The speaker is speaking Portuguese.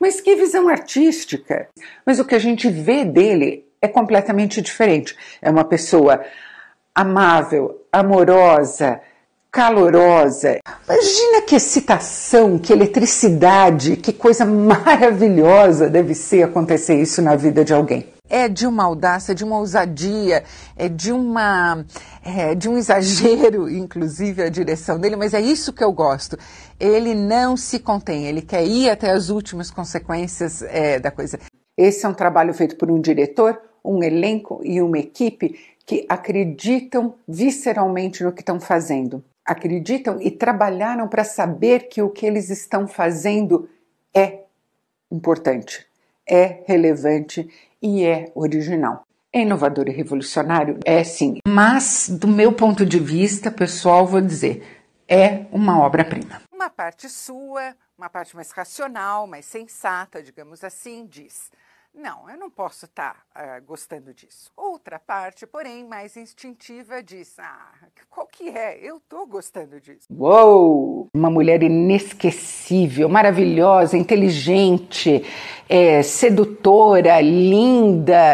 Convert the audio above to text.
Mas que visão artística! Mas o que a gente vê dele é completamente diferente. É uma pessoa amável, amorosa, calorosa. Imagina que excitação, que eletricidade, que coisa maravilhosa deve ser acontecer isso na vida de alguém é de uma audácia, é de uma ousadia, é de, uma, é de um exagero, inclusive, a direção dele, mas é isso que eu gosto. Ele não se contém, ele quer ir até as últimas consequências é, da coisa. Esse é um trabalho feito por um diretor, um elenco e uma equipe que acreditam visceralmente no que estão fazendo. Acreditam e trabalharam para saber que o que eles estão fazendo é importante é relevante e é original. É inovador e revolucionário? É sim, mas do meu ponto de vista pessoal, vou dizer, é uma obra-prima. Uma parte sua, uma parte mais racional, mais sensata, digamos assim, diz: não, eu não posso estar tá, uh, gostando disso. Outra parte, porém, mais instintiva, diz: ah, qual que é? Eu tô gostando disso. Uou! Uma mulher inesquecível, maravilhosa, inteligente, é, sedutora, linda.